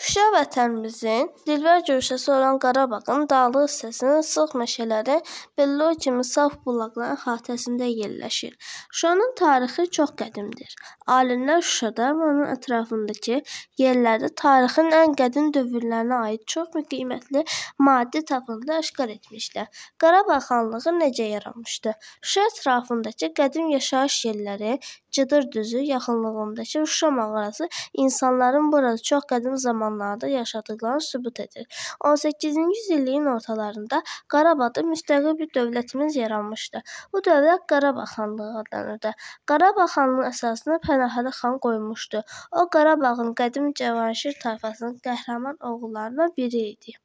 Şuşa vətənimizin dilbər guşəsi olan Qarabağın dağlıq hissəsinin sıx meşələri billur kimi saf bulaqların əhatəsində yerləşir. Şuşanın tarixi çox qədimdir. Alimlər Şuşada və onun ətrafındakı yerlərdə tarixin ən qədim dövrlərinə aid çox qiymətli maddi tapıntılar aşkar etmişlər. Qarabağ xanlığı necə yaranmışdı? Şuşa ətrafındakı qədim yaşayış yerləri, Cıdır düzü yaxınlığındakı Şuşa mağarası insanların burada çox qədim zamanlarda yaşadıqlarını sübut edir. 18-ci yüzilliyin ortalarında Qarabağda müstəqil bir dövlətimiz yaranmışdı. Bu dövlət Qarabağ xanlığı adlanırdı. Qarabağ xanlığı əsasını Pənahəli xan qoymuşdu. O Qarabağın qədim Cavanşir tayfasının qəhrəman oğullarından biri idi.